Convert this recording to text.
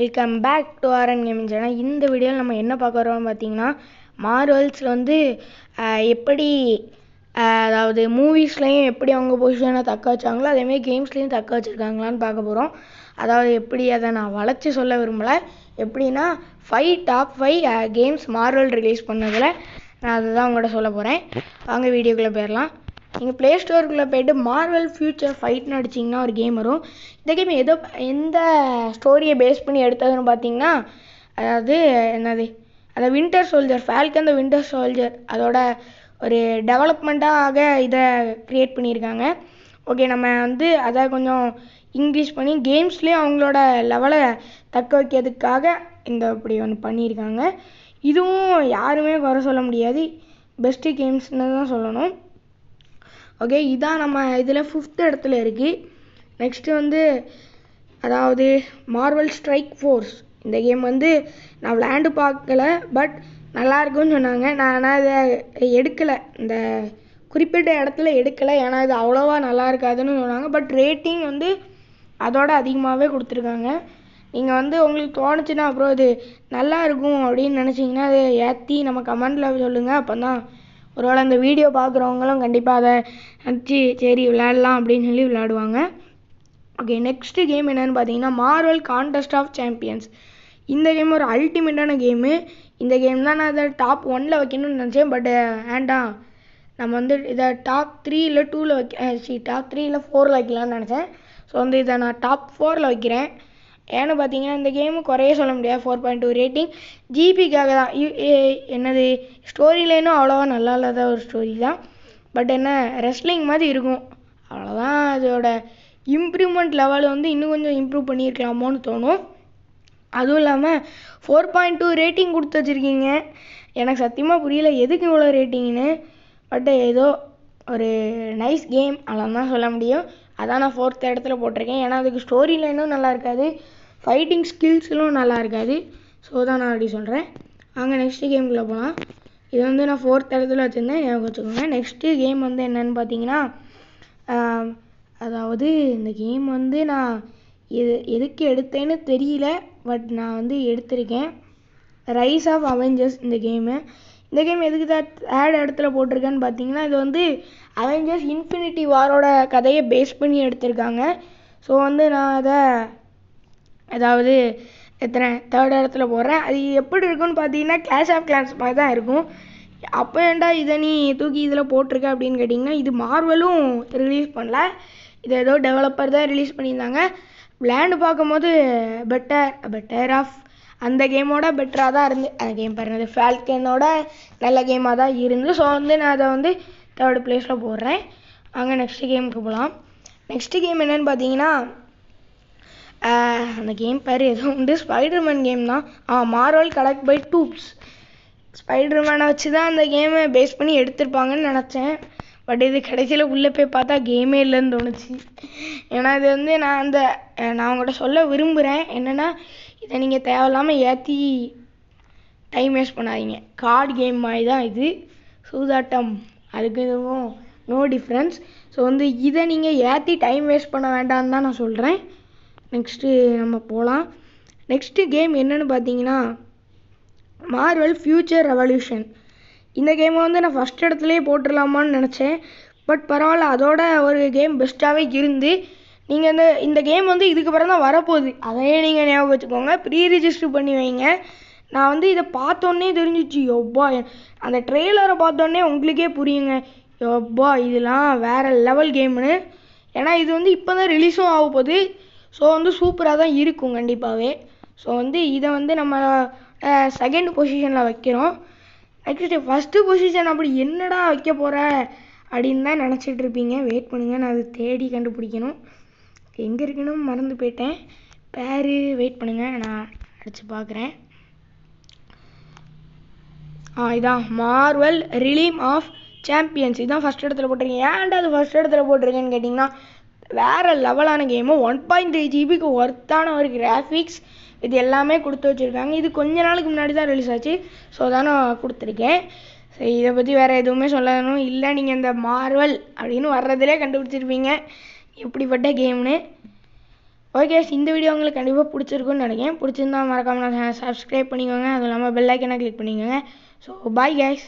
welcome back to RN gaming channel இந்த வீடியோவில் நம்ம என்ன பார்க்குறோம்னு பார்த்தீங்கன்னா மார்வல்ஸில் வந்து எப்படி அதாவது மூவிஸ்லேயும் எப்படி அவங்க பொசிஷனை தக்க வச்சாங்களோ அதேமாதிரி கேம்ஸ்லேயும் தக்க வச்சுருக்காங்களான்னு பார்க்க போகிறோம் அதாவது எப்படி அதை நான் வளைச்சி சொல்ல விரும்பலை எப்படின்னா five top five games Marvel release பண்ணதில் நான் அதுதான் உங்கள்கிட்ட சொல்ல போகிறேன் வாங்க வீடியோக்குள்ளே போயிடலாம் நீங்கள் ப்ளே ஸ்டோருக்குள்ளே போய்ட்டு மார்வல் ஃப்யூச்சர் ஃபைட்னு அடிச்சிங்கன்னா ஒரு கேம் வரும் இந்த கேம் ஏதோ எந்த ஸ்டோரியை பேஸ் பண்ணி எடுத்ததுன்னு பார்த்தீங்கன்னா அதாவது என்னது அந்த வின்டர் சோல்ஜர் ஃபால்கன் அந்த வின்டர் சோல்ஜர் அதோட ஒரு டெவலப்மெண்ட்டாக இதை க்ரியேட் பண்ணியிருக்காங்க ஓகே நம்ம வந்து அதை கொஞ்சம் இன்க்ரீஸ் பண்ணி கேம்ஸ்லேயும் அவங்களோட லெவலை தக்க வைக்கிறதுக்காக இந்த இப்படி ஒன்று பண்ணியிருக்காங்க இதுவும் யாருமே குறை சொல்ல முடியாது பெஸ்ட்டு கேம்ஸ்னு தான் சொல்லணும் ஓகே இதான் நம்ம இதில் ஃபிஃப்த் இடத்துல இருக்குது நெக்ஸ்ட்டு வந்து அதாவது மார்வல் ஸ்ட்ரைக் ஃபோர்ஸ் இந்த கேம் வந்து நான் விளையாண்டு பார்க்கல பட் நல்லா சொன்னாங்க நான் ஆனால் இதை எடுக்கலை இந்த குறிப்பிட்ட இடத்துல எடுக்கலை ஏன்னா இது அவ்வளோவா நல்லா இருக்காதுன்னு சொன்னாங்க பட் ரேட்டிங் வந்து அதோட அதிகமாகவே கொடுத்துருக்காங்க நீங்கள் வந்து உங்களுக்கு தோணுச்சுன்னா அப்புறம் இது நல்லா இருக்கும் அப்படின்னு நினச்சிங்கன்னா அதை ஏற்றி நம்ம கமெண்டில் சொல்லுங்கள் அப்போ தான் ஒருவேளை இந்த வீடியோ பார்க்குறவங்களும் கண்டிப்பாக அதை நினச்சி சரி விளையாடலாம் அப்படின்னு சொல்லி விளையாடுவாங்க ஓகே நெக்ஸ்ட்டு கேம் என்னென்னு பார்த்தீங்கன்னா மார்வல் கான்டெஸ்ட் ஆஃப் சாம்பியன்ஸ் இந்த கேம் ஒரு அல்டிமேட்டான கேமு இந்த கேம் தான் நான் அதை டாப் ஒனில் வைக்கணும்னு நினச்சேன் பட் ஏண்டா நம்ம வந்து இதை டாப் த்ரீ இல்லை டூவில் வைக்க சி டாப் த்ரீ இல்லை ஃபோரில் வைக்கலாம்னு நினச்சேன் ஸோ வந்து இதை நான் டாப் ஃபோரில் வைக்கிறேன் ஏன்னு பார்த்தீங்கன்னா இந்த கேமு குறைய சொல்ல முடியாது ஃபோர் பாயிண்ட் டூ ரேட்டிங் ஜிபிக்காக தான் என்னது ஸ்டோரி லைனும் அவ்வளோவா நல்லா இல்லாத ஒரு ஸ்டோரி தான் பட் என்ன ரெஸ்லிங் மாதிரி இருக்கும் அவ்வளோதான் அதோட இம்ப்ரூவ்மெண்ட் லெவல் வந்து இன்னும் கொஞ்சம் இம்ப்ரூவ் பண்ணியிருக்கலாமோன்னு தோணும் அதுவும் இல்லாமல் ஃபோர் பாயிண்ட் டூ ரேட்டிங் கொடுத்து வச்சுருக்கீங்க எனக்கு சத்தியமாக புரியல எதுக்கு இவ்வளோ ரேட்டிங்னு பட் ஏதோ ஒரு நைஸ் கேம் தான் சொல்ல முடியும் அதான் நான் ஃபோர்த் இடத்துல போட்டிருக்கேன் ஏன்னா அதுக்கு ஸ்டோரி லைனும் நல்லா இருக்காது ஃபைட்டிங் ஸ்கில்ஸ்லாம் நல்லா இருக்காது ஸோ தான் நான் அப்படி சொல்கிறேன் வாங்க நெக்ஸ்ட்டு கேம்குள்ளே போகலாம் இது வந்து நான் ஃபோர்த் இடத்துல வச்சுருந்தேன் ஞாபகம் வச்சுக்கோங்க நெக்ஸ்ட்டு கேம் வந்து என்னென்னு பார்த்தீங்கன்னா அதாவது இந்த கேம் வந்து நான் எது எதுக்கு எடுத்தேன்னு தெரியல பட் நான் வந்து எடுத்திருக்கேன் ரைஸ் ஆஃப் அவெஞ்சர்ஸ் இந்த கேமு இந்த கேம் எதுக்கு தான் ஆட் இடத்துல போட்டிருக்கேன்னு பார்த்தீங்கன்னா இது வந்து அவெஞ்சர்ஸ் இன்ஃபினிட்டி வாரோட கதையை பேஸ் பண்ணி எடுத்திருக்காங்க ஸோ வந்து நான் அதை அதாவது எத்தனை தேர்ட் இடத்துல போடுறேன் அது எப்படி இருக்கும்னு பார்த்தீங்கன்னா கிளாஷ் ஆஃப் கிளான்ஸ் மாதிரி தான் இருக்கும் அப்போ ஏன்டா இதை நீ தூக்கி இதில் போட்டிருக்க அப்படின்னு கேட்டிங்கன்னா இது மார்வலும் ரிலீஸ் பண்ணல இது ஏதோ டெவலப்பர் தான் ரிலீஸ் பண்ணியிருந்தாங்க விளையாண்டு பார்க்கும்போது பெட்டர் பெட்டர் ஆஃப் அந்த கேமோட பெட்டராக தான் இருந்து அந்த கேம் பாருங்கள் அது ஃபால்கனோட நல்ல கேமாக தான் இருந்து ஸோ வந்து நான் அதை வந்து தேர்டு ப்ளேஸில் போடுறேன் அங்கே நெக்ஸ்ட்டு கேமுக்கு போகலாம் நெக்ஸ்ட்டு கேம் என்னென்னு பார்த்தீங்கன்னா அந்த கேம் பேர் எதுவும் உண்டு ஸ்பைடர்மேன் கேம் தான் ஆ மார்வல் கலெக்ட் பை டூப்ஸ் ஸ்பைடர்மேனை வச்சு தான் அந்த கேமை பேஸ் பண்ணி எடுத்திருப்பாங்கன்னு நினச்சேன் பட் இது கடைசியில் உள்ளே போய் பார்த்தா கேமே இல்லைன்னு தோணுச்சு ஏன்னா இது வந்து நான் அந்த நான் உங்கள்கிட்ட சொல்ல விரும்புகிறேன் என்னென்னா இதை நீங்கள் தேவையில்லாமல் ஏற்றி டைம் வேஸ்ட் பண்ணாதீங்க கார்டு கேம் மாதிரி தான் இது சூதாட்டம் அதுக்கு இதுவும் நோ டிஃப்ரென்ஸ் ஸோ வந்து இதை நீங்கள் ஏற்றி டைம் வேஸ்ட் பண்ண வேண்டாம்னு தான் நான் சொல்கிறேன் நெக்ஸ்ட்டு நம்ம போகலாம் நெக்ஸ்ட்டு கேம் என்னென்னு பார்த்தீங்கன்னா மார்வல் ஃப்யூச்சர் ரெவல்யூஷன் இந்த கேமை வந்து நான் ஃபஸ்ட் இடத்துலேயே போட்டுடலாமான்னு நினச்சேன் பட் பரவாயில்ல அதோட ஒரு கேம் பெஸ்ட்டாகவே இருந்து நீங்கள் இந்த இந்த கேம் வந்து இதுக்கப்புறம் தான் வரப்போகுது அதையே நீங்கள் ஞாபகம் வச்சுக்கோங்க ப்ரீ ரிஜிஸ்டர் பண்ணி வைங்க நான் வந்து இதை பார்த்தோன்னே தெரிஞ்சிச்சு எவ்வா அந்த ட்ரெய்லரை பார்த்தோன்னே உங்களுக்கே புரியுங்க எவ்வா இதெல்லாம் வேறு லெவல் கேம்னு ஏன்னா இது வந்து இப்போ தான் ரிலீஸும் ஆக போகுது ஸோ வந்து சூப்பராக தான் இருக்கும் கண்டிப்பாகவே ஸோ வந்து இதை வந்து நம்ம செகண்ட் பொசிஷனில் வைக்கிறோம் நெக்ஸ்ட்டு ஃபஸ்ட்டு பொசிஷன் அப்படி என்னடா வைக்க போகிற அப்படின்னு தான் நினச்சிட்டு இருப்பீங்க வெயிட் பண்ணுங்கள் நான் அது தேடி கண்டுபிடிக்கணும் எங்கே இருக்குன்னு மறந்து போயிட்டேன் பேரு வெயிட் பண்ணுங்கள் நான் அடித்து பார்க்குறேன் ஆ இதான் மார்வல் ரிலீம் ஆஃப் சாம்பியன்ஸ் இதான் ஃபஸ்ட் இடத்துல போட்டிருக்கேன் ஏன்டா அது ஃபஸ்ட் இடத்துல போட்டிருக்கேன்னு கேட்டிங்கன்னா வேறு லெவலான கேமு ஒன் பாயிண்ட் த்ரீ ஜிபிக்கு ஒர்த்தான ஒரு கிராஃபிக்ஸ் இது எல்லாமே கொடுத்து வச்சுருக்காங்க இது கொஞ்ச நாளுக்கு முன்னாடி தான் ரிலீஸ் ஆச்சு ஸோ தானே நான் கொடுத்துருக்கேன் சரி இதை பற்றி வேறு எதுவுமே சொல்லணும் இல்லை நீங்கள் இந்த மார்வல் அப்படின்னு வர்றதுலேயே கண்டுபிடிச்சிருப்பீங்க இப்படிப்பட்ட கேம்னு ஓகே இந்த வீடியோ உங்களுக்கு கண்டிப்பாக பிடிச்சிருக்குன்னு நினைக்கிறேன் பிடிச்சிருந்தா மறக்காமல் நான் சப்ஸ்கிரைப் பண்ணிக்கோங்க அதுவும் இல்லாமல் பெல் ஐக்கனை கிளிக் பண்ணிக்கோங்க ஸோ பாய் கேஸ்